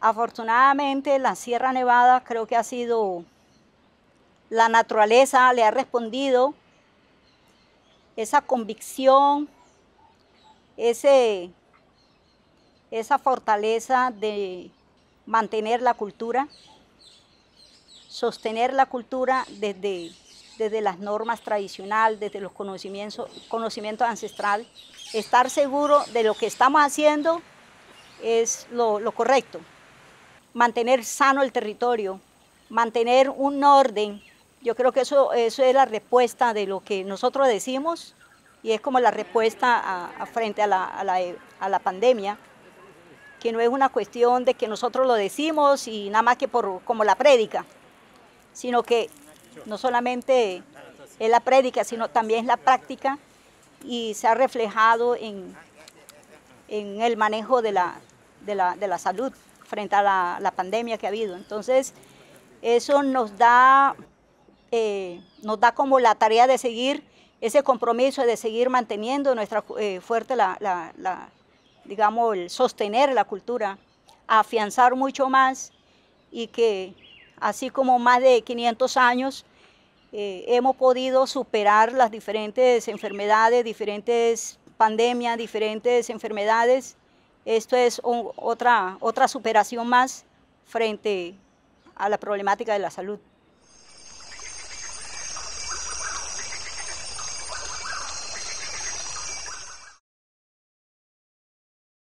Afortunadamente la Sierra Nevada creo que ha sido, la naturaleza le ha respondido esa convicción, ese, esa fortaleza de mantener la cultura, sostener la cultura desde, desde las normas tradicionales, desde los conocimientos, conocimiento ancestrales, estar seguro de lo que estamos haciendo es lo correcto mantener sano el territorio, mantener un orden. Yo creo que eso, eso es la respuesta de lo que nosotros decimos y es como la respuesta frente a la, a, la, pandemia, que no es una cuestión de que nosotros lo decimos y nada más que por, como la prédica, sino que no solamente es la prédica, sino también es la práctica y se ha reflejado en, en el manejo de la, de la salud frente a la, pandemia que ha habido. Entonces, eso nos da, eh, nos da como la tarea de seguir ese compromiso de seguir manteniendo nuestra eh, fuerte la, digamos, el sostener la cultura, afianzar mucho más y que así como más de 500 años eh, hemos podido superar las diferentes enfermedades, diferentes pandemias, diferentes enfermedades esto es otra, otra superación más frente a la problemática de la salud.